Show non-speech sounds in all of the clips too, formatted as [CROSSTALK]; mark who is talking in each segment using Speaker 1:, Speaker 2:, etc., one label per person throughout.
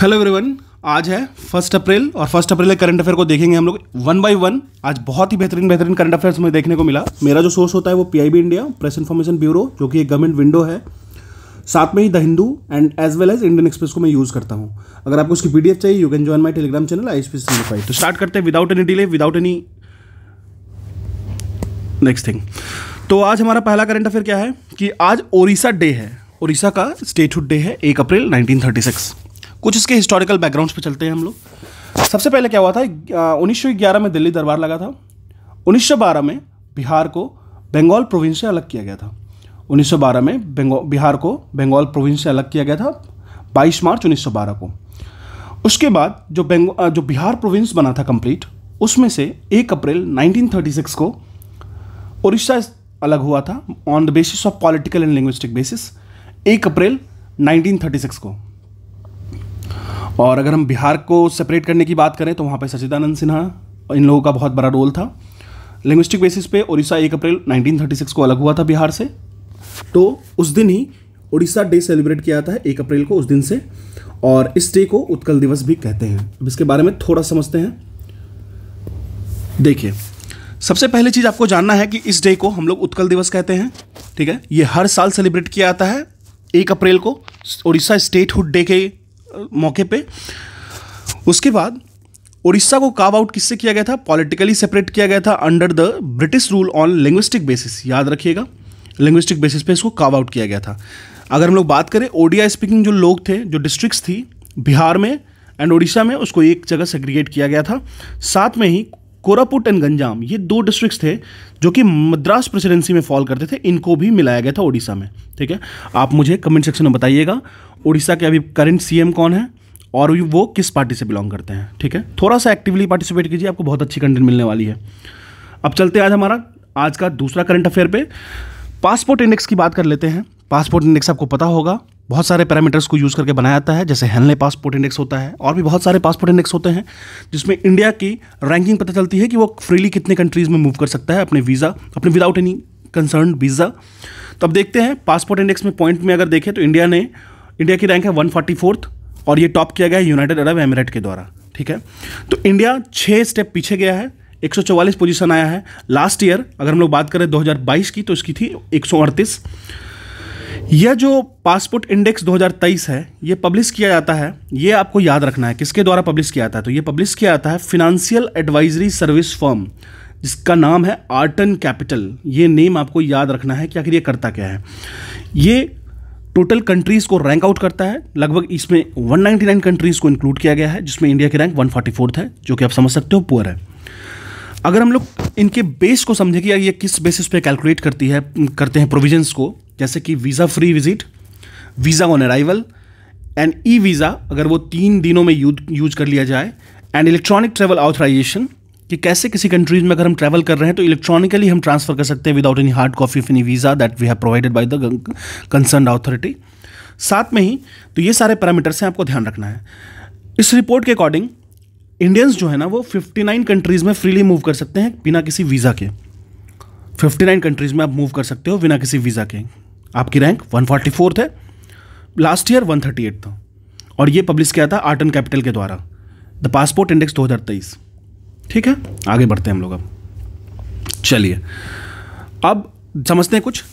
Speaker 1: hello everyone आज है first April और फर्स्ट अप्रैल के करंट अफेयर को देखेंगे हम लोग वन बाय वन आज बहुत ही बेहतरीन बेहतरीन करंट अफेयर्स में देखने को मिला मेरा जो सोर्स होता है वो PIB India press information bureau जो कि एक गवर्नमेंट विंडो है साथ में ही the Hindu and as well as Indian Express को मैं यूज़ करता हूँ अगर आपको उसकी पी चाहिए you can join my Telegram channel I S तो स्टार्ट करते हैं without any delay without any next thing तो आज हमारा पहला करंट अफेयर क्या है कि आज ओरिसा डे है ओरिसा का स्टेटहुड डे है एक अप्रैल नाइनटीन कुछ इसके हिस्टोरिकल बैकग्राउंड पे चलते हैं हम लोग सबसे पहले क्या हुआ था उन्नीस में दिल्ली दरबार लगा था 1912 में बिहार को बंगाल प्रोविंस से अलग किया गया था 1912 में बिहार को बंगाल प्रोविंस से अलग किया गया था 22 मार्च 1912 को उसके बाद जो बेंगो जो बिहार प्रोविंस बना था कंप्लीट उसमें से 1 अप्रैल 1936 को उड़ीसा अलग हुआ था on the basis of political and linguistic basis 1 अप्रैल 1936 को और अगर हम बिहार को सेपरेट करने की बात करें तो वहाँ पर सचिदानंद सिन्हा इन लोगों का बहुत बड़ा रोल था लिंग्विस्टिक बेसिस पे उड़ीसा एक अप्रैल 1936 को अलग हुआ था बिहार से तो उस दिन ही उड़ीसा डे सेलिब्रेट किया जाता है एक अप्रैल को उस दिन से और इस डे को उत्कल दिवस भी कहते हैं अब इसके बारे में थोड़ा समझते हैं देखिए सबसे पहले चीज़ आपको जानना है कि इस डे को हम लोग उत्कल दिवस कहते हैं ठीक है ये हर साल सेलिब्रेट किया जाता है एक अप्रैल को उड़ीसा स्टेटहुड डे के मौके पे उसके बाद उड़ीसा को काव आउट किससे किया गया था पॉलिटिकली सेपरेट किया गया था under the British rule on linguistic basis याद रखिएगा लिंग्विस्टिक बेसिस पे इसको काव आउट किया गया था अगर हम लोग बात करें ओडिया स्पीकिंग जो लोग थे जो डिस्ट्रिक्ट थी बिहार में एंड उड़ीसा में उसको एक जगह सेग्रीगेट किया गया था साथ में ही कोरापुट एंड गंजाम ये दो डिस्ट्रिक्ट्स थे जो कि मद्रास प्रेसिडेंसी में फॉल करते थे इनको भी मिलाया गया था ओडिशा में ठीक है आप मुझे कमेंट सेक्शन में बताइएगा उड़ीसा के अभी करंट सीएम कौन है और वो किस पार्टी से बिलोंग करते हैं ठीक है थोड़ा सा एक्टिवली पार्टिसिपेट कीजिए आपको बहुत अच्छी कंटेंट मिलने वाली है अब चलते हैं आज हमारा आज का दूसरा करंट अफेयर पे पासपोर्ट इंडेक्स की बात कर लेते हैं पासपोर्ट इंडेक्स आपको पता होगा बहुत सारे पैरामीटर्स को यूज़ करके बनाया जाता है जैसे हेनले पासपोर्ट इंडेक्स होता है और भी बहुत सारे पासपोर्ट इंडेक्स होते हैं जिसमें इंडिया की रैंकिंग पता चलती है कि वो फ्रीली कितने कंट्रीज़ में मूव कर सकता है अपने वीज़ा अपने विदाउट एनी कंसर्न वीज़ा तो अब देखते हैं पासपोर्ट इंडेक्स में पॉइंट में अगर देखें तो इंडिया ने इंडिया की रैंक है वन फोर्टी फोर्थ और ये टॉप किया गया है यूनाइटेड अरब एमिरेट के द्वारा ठीक है तो इंडिया छः स्टेप पीछे गया है 144 पोजीशन आया है लास्ट ईयर अगर हम लोग बात करें 2022 की तो इसकी थी 138 यह जो पासपोर्ट इंडेक्स 2023 है ये पब्लिश किया जाता है ये आपको याद रखना है किसके द्वारा पब्लिश किया जाता है तो ये पब्लिश किया जाता है फिनेंशियल एडवाइजरी सर्विस फर्म जिसका नाम है आर्टन कैपिटल ये नेम आपको याद रखना है कि आखिर ये करता क्या है ये टोटल कंट्रीज़ को रैंक आउट करता है लगभग इसमें 199 कंट्रीज़ को इंक्लूड किया गया है जिसमें इंडिया की रैंक 144 है जो कि आप समझ सकते हो पुअर है अगर हम लोग इनके बेस को समझे कि ये किस बेसिस पे कैलकुलेट करती है करते हैं प्रोविजंस को जैसे कि visa free visit visa on arrival and e visa अगर वो तीन दिनों में यूज कर लिया जाए एंड इलेक्ट्रॉनिक ट्रेवल ऑथराइजेशन कि कैसे किसी कंट्रीज में अगर हम ट्रैवल कर रहे हैं तो इलेक्ट्रॉनिकली हम ट्रांसफर कर सकते हैं without any hard copy of any visa that we have provided by the concern authority साथ में ही तो ये सारे पैरामीटर्स हैं आपको ध्यान रखना है इस रिपोर्ट के अकॉर्डिंग इंडियंस जो है ना वो 59 कंट्रीज़ में फ्रीली मूव कर सकते हैं बिना किसी वीज़ा के 59 कंट्रीज़ में आप मूव कर सकते हो बिना किसी वीज़ा के आपकी रैंक 144 है लास्ट ईयर 138 था और ये पब्लिश किया था आर्ट एंड कैपिटल के द्वारा द पासपोर्ट इंडेक्स तेईस ठीक है आगे बढ़ते हैं हम लोग अब चलिए अब समझते हैं कुछ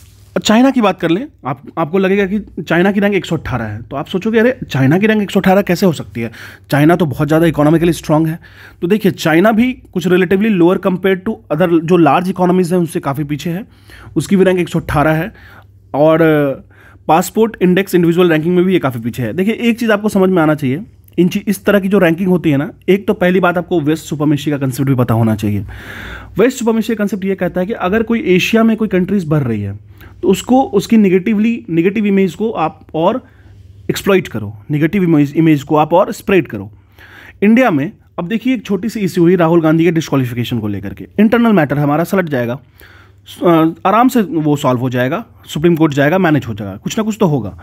Speaker 1: चाइना की बात कर लें आप आपको लगेगा कि चाइना की रैंक एक है तो आप सोचोगे अरे चाइना की रैंक एक कैसे हो सकती है चाइना तो बहुत ज़्यादा इकोनॉमिकली स्ट्रांग है तो देखिए चाइना भी कुछ relatively lower compare to other जो लार्ज इकोनॉमीज़ हैं उनसे काफ़ी पीछे है उसकी भी रैंक एक है और पासपोर्ट इंडेक्स इंडिविजुअल रैंकिंग में भी ये काफ़ी पीछे है देखिए एक चीज़ आपको समझ में आना चाहिए इन चीज इस तरह की जो रैंकिंग होती है ना एक तो पहली बात आपको वेस्ट सुपरमेशिया का कंसेप्ट भी पता होना चाहिए वेस्ट का कंसेप्ट ये कहता है कि अगर कोई एशिया में कोई कंट्रीज भर रही है तो उसको उसकी निगेटिवली निगेटिव इमेज को आप और एक्सप्लॉइट करो निगेटिव इमेज इमेज को आप और स्प्रेड करो इंडिया में अब देखिए एक छोटी सी इश्यू हुई राहुल गांधी के डिस्कालिफिकेशन को लेकर के इंटरनल मैटर हमारा सलट जाएगा आराम से वो सॉल्व हो जाएगा सुप्रीम कोर्ट जाएगा मैनेज हो जाएगा कुछ ना कुछ तो होगा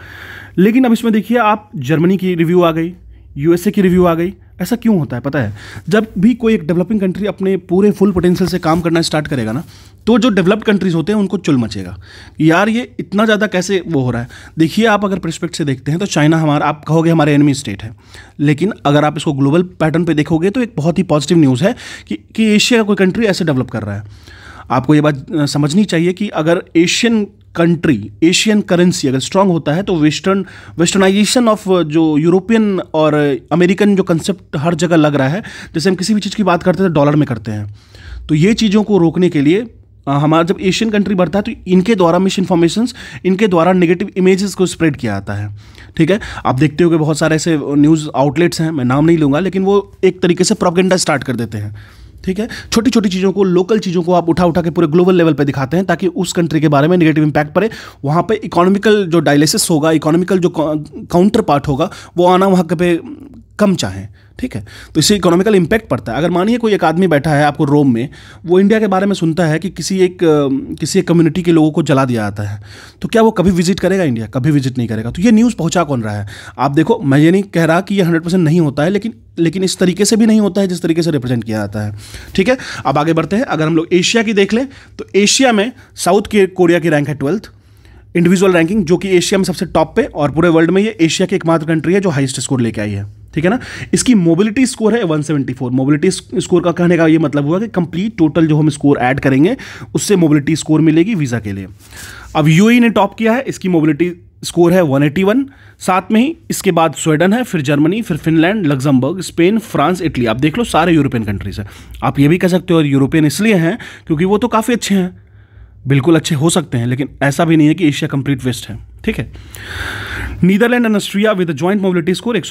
Speaker 1: लेकिन अब इसमें देखिए आप जर्मनी की रिव्यू आ गई यूएसए की रिव्यू आ गई ऐसा क्यों होता है पता है जब भी कोई एक डेवलपिंग कंट्री अपने पूरे फुल पोटेंशियल से काम करना स्टार्ट करेगा ना तो जो डेवलप्ड कंट्रीज होते हैं उनको चुल मचेगा यार ये इतना ज़्यादा कैसे वो हो रहा है देखिए आप अगर प्रस्पेक्ट से देखते हैं तो चाइना हमारा आप कहोगे हमारे एनमी स्टेट है लेकिन अगर आप इसको ग्लोबल पैटर्न पर देखोगे तो एक बहुत ही पॉजिटिव न्यूज़ है कि, कि एशिया का कोई कंट्री ऐसे डेवलप कर रहा है आपको ये बात समझनी चाहिए कि अगर एशियन कंट्री एशियन करेंसी अगर स्ट्रांग होता है तो वेस्टर्न वेस्टर्नाइजेशन ऑफ जो यूरोपियन और अमेरिकन जो कंसेप्ट हर जगह लग रहा है जैसे हम किसी भी चीज़ की बात करते हैं तो डॉलर में करते हैं तो ये चीज़ों को रोकने के लिए uh, हमारा जब एशियन कंट्री बढ़ता है तो इनके द्वारा मिस इन्फॉर्मेशन इनके द्वारा नेगेटिव इमेजेस को स्प्रेड किया जाता है ठीक है आप देखते हो कि बहुत सारे ऐसे न्यूज़ आउटलेट्स हैं मैं नाम नहीं लूँगा लेकिन वो एक तरीके से प्रोपगेंडा स्टार्ट कर देते हैं ठीक है छोटी छोटी चीज़ों को लोकल चीज़ों को आप उठा उठा के पूरे ग्लोबल लेवल पे दिखाते हैं ताकि उस कंट्री के बारे में नेगेटिव इंपैक्ट पड़े वहाँ पे इकोनॉमिकल जो डायलिसिस होगा इकोनॉमिकल जो काउंटर पार्ट होगा वो आना वहाँ पे कम चाहें ठीक है तो इससे इकोनॉमिकल इम्पैक्ट पड़ता है अगर मानिए कोई एक आदमी बैठा है आपको रोम में वो इंडिया के बारे में सुनता है कि किसी एक किसी एक कम्युनिटी के लोगों को जला दिया जाता है तो क्या वो कभी विजिट करेगा इंडिया कभी विजिट नहीं करेगा तो ये न्यूज़ पहुंचा कौन रहा है आप देखो मैं ये नहीं कह रहा कि ये हंड्रेड परसेंट नहीं होता है लेकिन लेकिन इस तरीके से भी नहीं होता है जिस तरीके से रिप्रेजेंट किया जाता है ठीक है अब आगे बढ़ते हैं अगर हम लोग एशिया की देख लें तो एशिया में साउथ कोरिया की रैंक है ट्वेल्थ इंडिविजुअल रैंकिंग जो कि एशिया में सबसे टॉप पे और पूरे वर्ल्ड में ये एशिया की एकमात्र कंट्री है जो हाईएस्ट स्कोर लेके आई है ठीक है ना इसकी मोबिलिटी स्कोर है 174 मोबिलिटी स्कोर का कहने का ये मतलब हुआ कि कंप्लीट टोटल जो हम स्कोर ऐड करेंगे उससे मोबिलिटी स्कोर मिलेगी वीज़ा के लिए अब यूएई e ने टॉप किया है इसकी मोबिलिटी स्कोर है 181 साथ में ही इसके बाद स्वीडन है फिर जर्मनी फिर Finland Luxembourg Spain France Italy आप देख लो सारे यूरोपियन कंट्रीज हैं आप ये भी कह सकते हो और यूरोपियन इसलिए हैं क्योंकि वो तो काफ़ी अच्छे हैं बिल्कुल अच्छे हो सकते हैं लेकिन ऐसा भी नहीं है कि एशिया कंप्लीट वेस्ट है ठीक है Netherlands and Austria with joint mobility score एक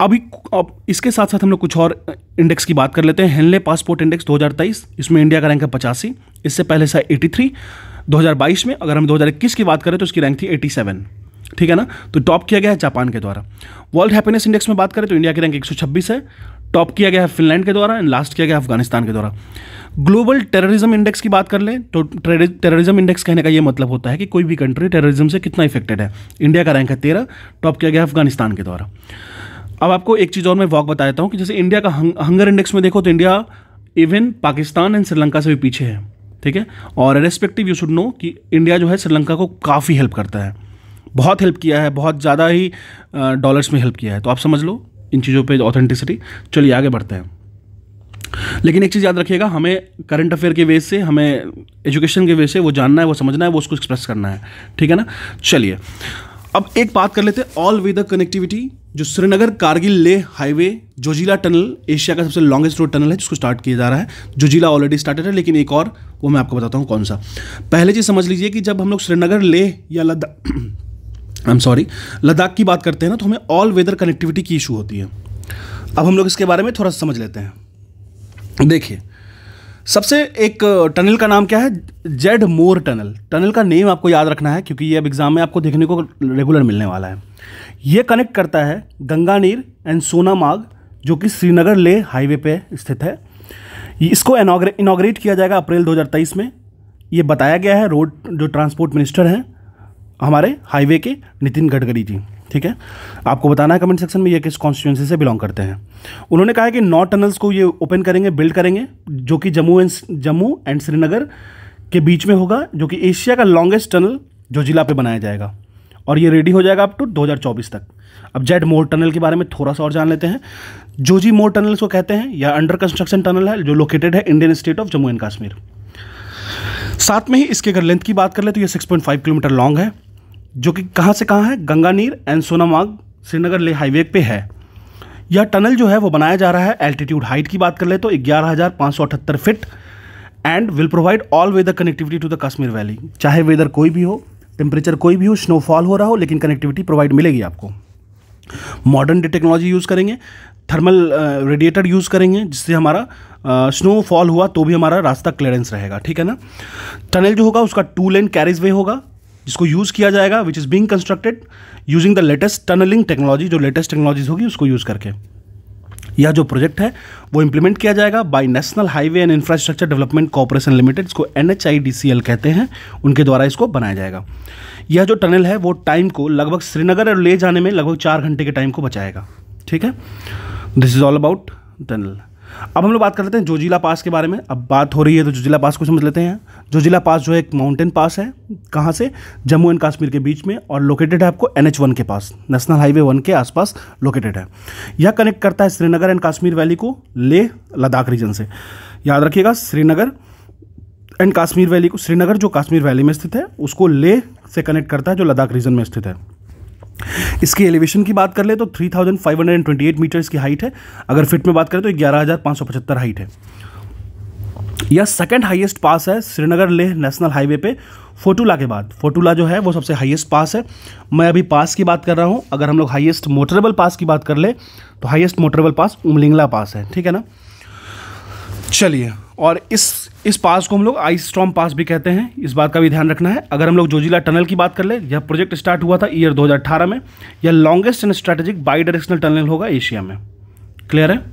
Speaker 1: अभी अब इसके साथ साथ हम लोग कुछ और इंडेक्स की बात कर लेते हैं हेनले पासपोर्ट इंडेक्स 2023 इसमें इंडिया का रैंक है पचासी इससे पहले था 83 2022 में अगर हम 2021 की बात करें तो इसकी रैंक थी 87 ठीक है ना तो टॉप किया गया है जापान के द्वारा वर्ल्ड हैप्पीनेस इंडेक्स में बात करें तो इंडिया की रैंक एक है टॉप किया गया है फिनलैंड के द्वारा एंड लास्ट किया गया अफगानिस्तान के द्वारा ग्लोबल टेररिज्म इंडेक्स की बात कर लें तो टेररिज्म इंडेक्स कहने का ये मतलब होता है कि कोई भी कंट्री टेररिज्म से कितना इफेक्टेड है इंडिया का रैंक है तेरह टॉप किया गया अफगानिस्तान के द्वारा अब आपको एक चीज़ और मैं वॉक बता देता हूँ कि जैसे इंडिया का हंगर इंडेक्स में देखो तो India even Pakistan and Sri Lanka से भी पीछे है ठीक है और रेस्पेक्टिव यू शुड नो कि इंडिया जो है श्रीलंका को काफ़ी हेल्प करता है बहुत हेल्प किया है बहुत ज़्यादा ही डॉलर्स में हेल्प किया है तो आप समझ लो इन चीज़ों पर ऑथेंटिसिटी चलिए आगे बढ़ते हैं लेकिन एक चीज़ याद रखिएगा हमें करंट अफेयर के वेज से हमें एजुकेशन के वेज से वो जानना है वो समझना है वो उसको एक्सप्रेस करना है ठीक है ना चलिए अब एक बात कर लेते हैं ऑल वेदर कनेक्टिविटी जो श्रीनगर कारगिल ले हाईवे जोजिला टनल एशिया का सबसे लॉन्गेस्ट रोड टनल है जिसको स्टार्ट किया जा रहा है जोजिला ऑलरेडी स्टार्टेड है लेकिन एक और वो मैं आपको बताता हूँ कौन सा पहले चीज़ समझ लीजिए कि जब हम लोग श्रीनगर ले या Ladakh I am sorry Ladakh की बात करते हैं ना तो हमें ऑल वेदर कनेक्टिविटी की इशू होती है अब हम लोग इसके बारे में थोड़ा समझ लेते हैं देखिए सबसे एक टनल का नाम क्या है जेड मोर टनल टनल का नेम आपको याद रखना है क्योंकि ये अब एग्ज़ाम में आपको देखने को रेगुलर मिलने वाला है ये कनेक्ट करता है गंगा नीर एंड सोना मार्ग जो कि श्रीनगर ले हाईवे पे स्थित है इसको इनाग्रेट किया जाएगा अप्रैल 2023 में ये बताया गया है रोड जो ट्रांसपोर्ट मिनिस्टर हैं हमारे हाईवे के नितिन गडकरी जी ठीक है आपको बताना है कमेंट सेक्शन में ये किस कॉन्स्टिट्यूंसी से बिलोंग करते हैं उन्होंने कहा है कि नौ टनल्स को ये ओपन करेंगे बिल्ड करेंगे जो कि जम्मू एंड जम्मू एंड श्रीनगर के बीच में होगा जो कि एशिया का लॉन्गेस्ट टनल जो जिला पे बनाया जाएगा और ये रेडी हो जाएगा अप टू 2024 तक अब जेड मोर टनल के बारे में थोड़ा सा और जान लेते हैं जोजी मोर टनल्स को कहते हैं या अंडर कंस्ट्रक्शन टनल है जो लोकेटेड है Indian state of Jammu and Kashmir साथ में ही इसके अगर लेंथ की बात कर ले तो ये 6.5 किलोमीटर लॉन्ग है जो कि कहाँ से कहाँ है गंगानीर एंड सोनामार्ग श्रीनगर ले हाईवे पे है यह टनल जो है वो बनाया जा रहा है एल्टीट्यूड हाइट की बात कर ले तो ग्यारह feet and will provide all weather connectivity to the Kashmir valley चाहे वेदर कोई भी हो टेम्परेचर कोई भी हो स्नोफॉल हो रहा हो लेकिन कनेक्टिविटी प्रोवाइड मिलेगी आपको मॉडर्न डे टेक्नोलॉजी यूज़ करेंगे थर्मल रेडिएटर यूज़ करेंगे जिससे हमारा स्नोफॉल uh, हुआ तो भी हमारा रास्ता क्लियरेंस रहेगा ठीक है ना टनल जो होगा उसका टू लेन कैरेज वे होगा जिसको यूज़ किया जाएगा which is being constructed using the latest tunneling technology जो लेटेस्ट टेक्नोलॉजीज होगी उसको यूज़ करके यह जो प्रोजेक्ट है वो इम्प्लीमेंट किया जाएगा by national highway and infrastructure development corporation limited इसको एन कहते हैं उनके द्वारा इसको बनाया जाएगा यह जो टनल है वो टाइम को लगभग श्रीनगर और ले जाने में लगभग चार घंटे के टाइम को बचाएगा ठीक है this is all about tunnel अब हम लोग बात कर लेते हैं जोजिला पास के बारे में अब बात हो रही है तो जोजिला पास को समझ लेते हैं जोजिला पास जो है एक माउंटेन पास है कहाँ से जम्मू एंड कश्मीर के बीच में और लोकेटेड है आपको एन एच वन के पास नेशनल हाईवे वन के आसपास लोकेटेड है यह कनेक्ट करता है श्रीनगर एंड कश्मीर वैली को लेह लद्दाख रीजन से याद रखिएगा श्रीनगर एंड कश्मीर वैली को श्रीनगर जो कश्मीर वैली में स्थित है उसको लेह से कनेक्ट करता है जो लद्दाख रीजन में स्थित है इसकी एलिवेशन की बात कर ले तो 3,528 मीटर इसकी हाइट है अगर फिट में बात करें तो 11,575 हाइट है यह सेकंड हाईएस्ट पास है श्रीनगर लेह नेशनल हाईवे पे फोटूला के बाद फोटूला जो है वो सबसे हाईएस्ट पास है मैं अभी पास की बात कर रहा हूँ अगर हम लोग हाईएस्ट मोटरेबल पास की बात कर ले तो highest motorable pass Umlingla pass है ठीक है ना चलिए और इस इस पास को हम लोग आइस स्ट्रॉम पास भी कहते हैं इस बात का भी ध्यान रखना है अगर हम लोग जोजिला टनल की बात कर ले यह प्रोजेक्ट स्टार्ट हुआ था ईयर 2018 में यह longest and strategic bidirectional tunnel होगा एशिया में क्लियर है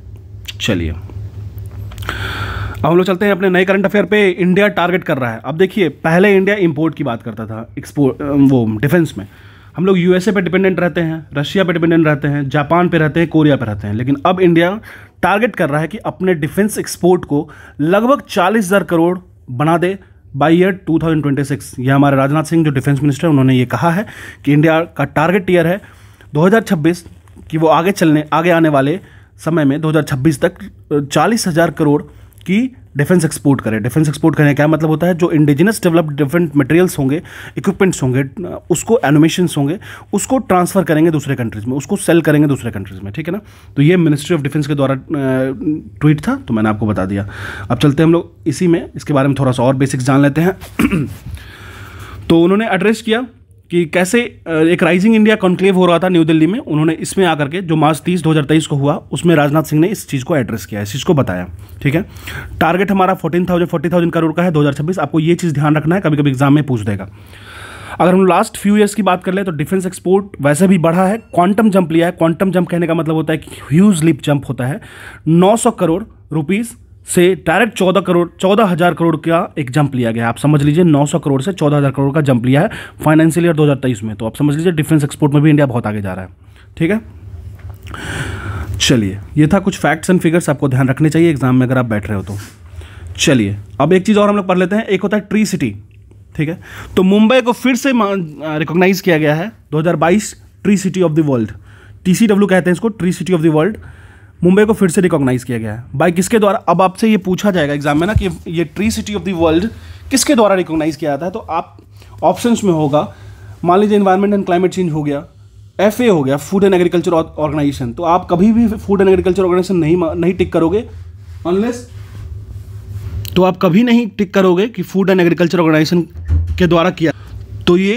Speaker 1: चलिए अब हम लोग चलते हैं अपने नए करंट अफेयर पे इंडिया टारगेट कर रहा है अब देखिए पहले इंडिया इम्पोर्ट की बात करता था एक्सपोर्ट वो डिफेंस में हम लोग यूएसए पे डिपेंडेंट रहते हैं रशिया पे डिपेंडेंट रहते हैं जापान पे रहते हैं कोरिया पे रहते हैं लेकिन अब इंडिया टारगेट कर रहा है कि अपने डिफेंस एक्सपोर्ट को लगभग चालीस हज़ार करोड़ बना दे बाई ईयर 2026 ये हमारे राजनाथ सिंह जो डिफेंस मिनिस्टर उन्होंने ये कहा है कि इंडिया का टारगेट ईयर है 2026 कि वो आगे चलने आगे आने वाले समय में 2026 तक चालीस हज़ार करोड़ की डिफेंस एक्सपोर्ट करें डिफेंस एक्सपोर्ट करने क्या मतलब होता है जो इंडिजिनस डेवलप्ड डिफरेंट मटेरियल्स होंगे इक्विपमेंट्स होंगे उसको एनिमेशंस होंगे उसको ट्रांसफर करेंगे दूसरे कंट्रीज़ में उसको सेल करेंगे दूसरे कंट्रीज़ में ठीक है ना तो ये मिनिस्ट्री ऑफ डिफेंस के द्वारा ट्वीट था तो मैंने आपको बता दिया अब चलते हैं हम लोग इसी में इसके बारे में थोड़ा सा और बेसिक्स जान लेते हैं [CLEARS THROAT] तो उन्होंने एड्रेस किया कि कैसे एक राइजिंग इंडिया कॉन्क्लेव हो रहा था न्यू दिल्ली में उन्होंने इसमें आकर के जो मार्च तीस दो को हुआ उसमें राजनाथ सिंह ने इस चीज़ को एड्रेस किया इस चीज़ को बताया ठीक है टारगेट हमारा fourteen thousand forty thousand crore का है दो आपको ये चीज़ ध्यान रखना है कभी कभी एग्जाम में पूछ देगा अगर हम लास्ट फ्यू ईयर्स की बात कर लें तो डिफेंस एक्सपोर्ट वैसे भी बढ़ा है क्वांटम जंप लिया है क्वांटम जंप कहने का मतलब होता है कि ह्यूज लिप जंप होता है 900 करोड़ रुपीज़ से डायरेक्ट चौदह करोड़ चौदह हज़ार करोड़ का एक जंप लिया गया आप समझ लीजिए नौ सौ करोड़ से चौदह हज़ार करोड़ का जंप लिया है फाइनेंशियल ईयर 2023 में तो आप समझ लीजिए डिफेंस एक्सपोर्ट में भी इंडिया बहुत आगे जा रहा है ठीक है चलिए ये था कुछ फैक्ट्स एंड फिगर्स आपको ध्यान रखने चाहिए एग्जाम में अगर आप बैठ रहे हो तो चलिए अब एक चीज़ और हम लोग पढ़ लेते हैं एक होता है ट्री सिटी ठीक है तो मुंबई को फिर से रिकॉग्नाइज किया गया है बाईस tree city of the world टी कहते हैं इसको tree city of the world Mumbai को फिर से रिकॉग्नाइज किया गया है बाई किसके द्वारा अब आपसे ये पूछा जाएगा एग्जाम में ना कि ये tree city of the world किसके द्वारा रिकॉग्नाइज किया जाता है तो आप ऑप्शंस में होगा मान लीजिए इन्वायरमेंट एंड क्लाइमेट चेंज हो गया एफ हो गया फूड एंड एग्रीकल्चर ऑर्गेनाइजेशन तो आप कभी भी फूड एंड एग्रीकल्चर ऑर्गेनाइजेशन नहीं नहीं टिक करोगे अनलेस तो आप कभी नहीं टिक करोगे कि फूड एंड एग्रीकल्चर ऑर्गेनाइजेशन के द्वारा किया तो ये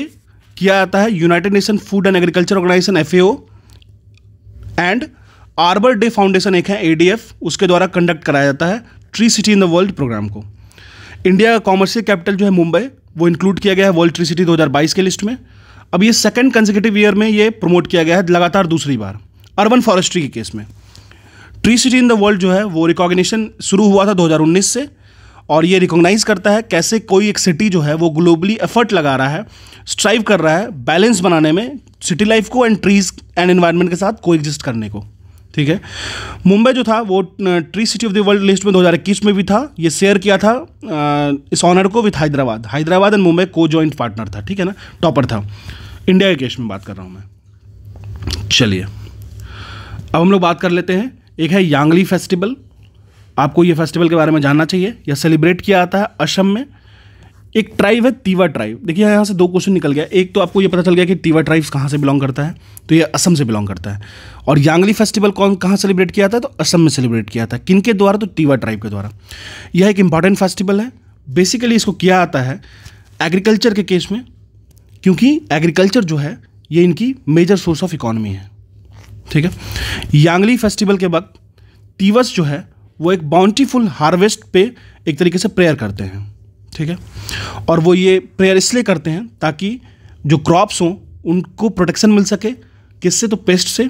Speaker 1: किया जाता है United Nation Food and Agriculture Organization F and Arbor Day Foundation एक है एडीएफ उसके द्वारा कंडक्ट कराया जाता है tree city in the world programme को इंडिया का कॉमर्शियल कैपिटल जो है मुंबई वो इंक्लूड किया गया है वर्ल्ड ट्री सिटी 2022 के लिस्ट में अब ये सेकंड कंजिकेटिव ईयर में ये प्रमोट किया गया है लगातार दूसरी बार अर्बन फॉरेस्ट्री के केस में tree city in the world जो है वो रिकॉग्निशन शुरू हुआ था 2019 से और ये रिकॉग्नाइज करता है कैसे कोई एक सिटी जो है वो ग्लोबली एफर्ट लगा रहा है स्ट्राइव कर रहा है बैलेंस बनाने में सिटी लाइफ को एंड ट्रीज एंड एनवायरनमेंट के साथ को करने को ठीक है मुंबई जो था वो tree city of the world list में 2021 में भी था ये शेयर किया था इस ऑनर को विथ हैदराबाद हैदराबाद एंड मुंबई को जॉइंट पार्टनर था ठीक है ना टॉपर था इंडिया के केस में बात कर रहा हूँ मैं चलिए अब हम लोग बात कर लेते हैं एक है यांगली फेस्टिवल आपको ये फेस्टिवल के बारे में जानना चाहिए यह सेलिब्रेट किया जाता है असम में एक ट्राइब है तीवा ट्राइब देखिए यहाँ से दो क्वेश्चन निकल गया एक तो आपको ये पता चल गया कि तीवा ट्राइब्स कहाँ से बिलोंग करता है तो ये असम से बिलोंग करता है और यांगली फेस्टिवल कौन कहाँ सेलिब्रेट किया था तो असम में सेलिब्रेट किया था किन के द्वारा तो तीवा ट्राइब के द्वारा यह एक इंपॉर्टेंट फेस्टिवल है बेसिकली इसको किया आता है एग्रीकल्चर के केस में क्योंकि एग्रीकल्चर जो है ये इनकी मेजर सोर्स ऑफ इकोनॉमी है ठीक है यांगली फेस्टिवल के वक्त तीवस जो है वो एक बाउंटीफुल हार्वेस्ट पे एक तरीके से प्रेयर करते हैं ठीक है और वो ये प्रेयर इसलिए करते हैं ताकि जो क्रॉप्स हों उनको प्रोटेक्शन मिल सके किससे तो पेस्ट से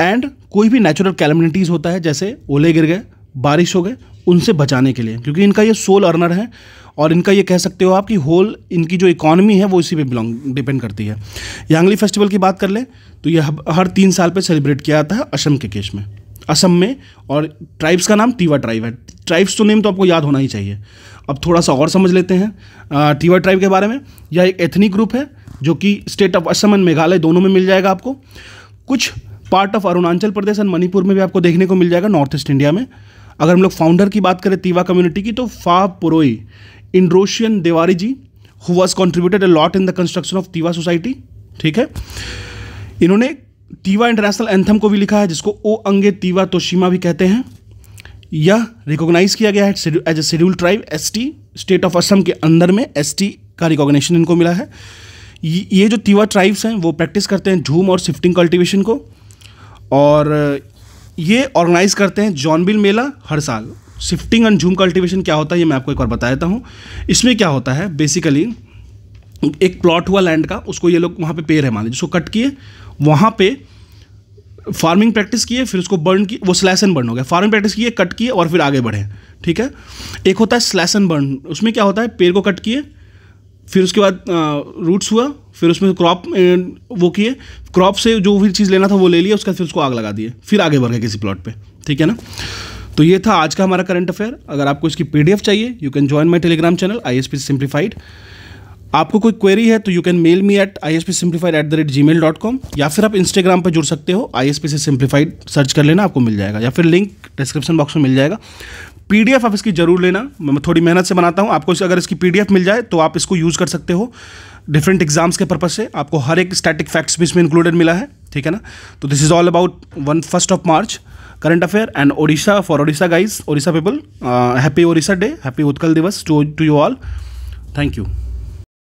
Speaker 1: एंड कोई भी नेचुरल कैलमिनिटीज़ होता है जैसे ओले गिर गए बारिश हो गए उनसे बचाने के लिए क्योंकि इनका ये सोल अर्नर है और इनका ये कह सकते हो आप कि होल इनकी जो इकॉनमी है वो इसी पे बिलोंग डिपेंड करती है यांगली फेस्टिवल की बात कर लें तो ये हर तीन साल पे सेलिब्रेट किया जाता है असम के केस में असम में और ट्राइब्स का नाम टीवा ट्राइब है ट्राइब्स तो नेम तो आपको याद होना ही चाहिए अब थोड़ा सा और समझ लेते हैं टीवा ट्राइब के बारे में यह एक एथनिक ग्रुप है जो कि state of Assam and Meghalaya दोनों में मिल जाएगा आपको कुछ part of Arunachal Pradesh and Manipur में भी आपको देखने को मिल जाएगा नॉर्थ ईस्ट इंडिया में अगर हम लोग फाउंडर की बात करें तीवा कम्युनिटी की तो फा पुरोई इंड्रोशियन देवारी ji who was contributed a lot in the construction of Tiwa society ठीक है इन्होंने तीवा इंटरनेशनल एंथम को भी लिखा है जिसको ओ अंगे तीवा तोशीमा भी कहते हैं यह रिकॉग्नाइज किया गया है as a schedule tribe as state of Assam के अंदर में एस का रिकॉग्निशन इनको मिला है ये जो तिवा ट्राइब्स हैं वो प्रैक्टिस करते हैं झूम और शिफ्टिंग कल्टिवेशन को और ये ऑर्गेनाइज करते हैं जॉनबिल मेला हर साल शिफ्टिंग एंड झूम कल्टिवेशन क्या होता है ये मैं आपको एक बार बता देता हूँ इसमें क्या होता है बेसिकली एक प्लॉट हुआ लैंड का उसको ये लोग वहाँ पे पेड़ है मान लीजिए जिसको कट किए वहाँ पे फार्मिंग प्रैक्टिस किए फिर उसको बर्न की वो स्लैसन बर्न हो गया फार्मिंग प्रैक्टिस किए कट किए और फिर आगे बढ़े ठीक है एक होता है स्लैसन बर्न उसमें क्या होता है पेड़ को कट किए फिर उसके बाद रूट्स हुआ फिर उसमें क्रॉप वो किए क्रॉप से जो भी चीज़ लेना था वो ले लिया उसके बाद फिर उसको आग लगा दिए फिर आगे बढ़ गए किसी प्लॉट पे ठीक है ना तो ये था आज का हमारा करंट अफेयर अगर आपको इसकी पीडीएफ चाहिए you can join my Telegram channel I S P simplified आपको कोई क्वेरी है तो you can mail me at I S P simplified at the rate Gmail dot com या फिर आप इंस्टाग्राम पर जुड़ सकते हो आई एस पी से सिंप्लीफाइड सर्च कर लेना आपको मिल जाएगा या फिर लिंक डिस्क्रिप्शन बॉक्स में मिल जाएगा पी डी एफ आप इसकी ज़रूर लेना मैं थोड़ी मेहनत से बनाता हूँ आपको अगर इसकी पी डी एफ मिल जाए तो आप इसको यूज़ कर सकते हो डिफरेंट एग्जाम्स के पर्पज से आपको हर एक स्टैटिक फैक्ट्स भी इसमें इंक्लूडेड मिला है ठीक है ना तो this is all about one first of March current affair and Odisha for Odisha guys Odisha people happy Odisha day happy Utkal Divas to to you all thank you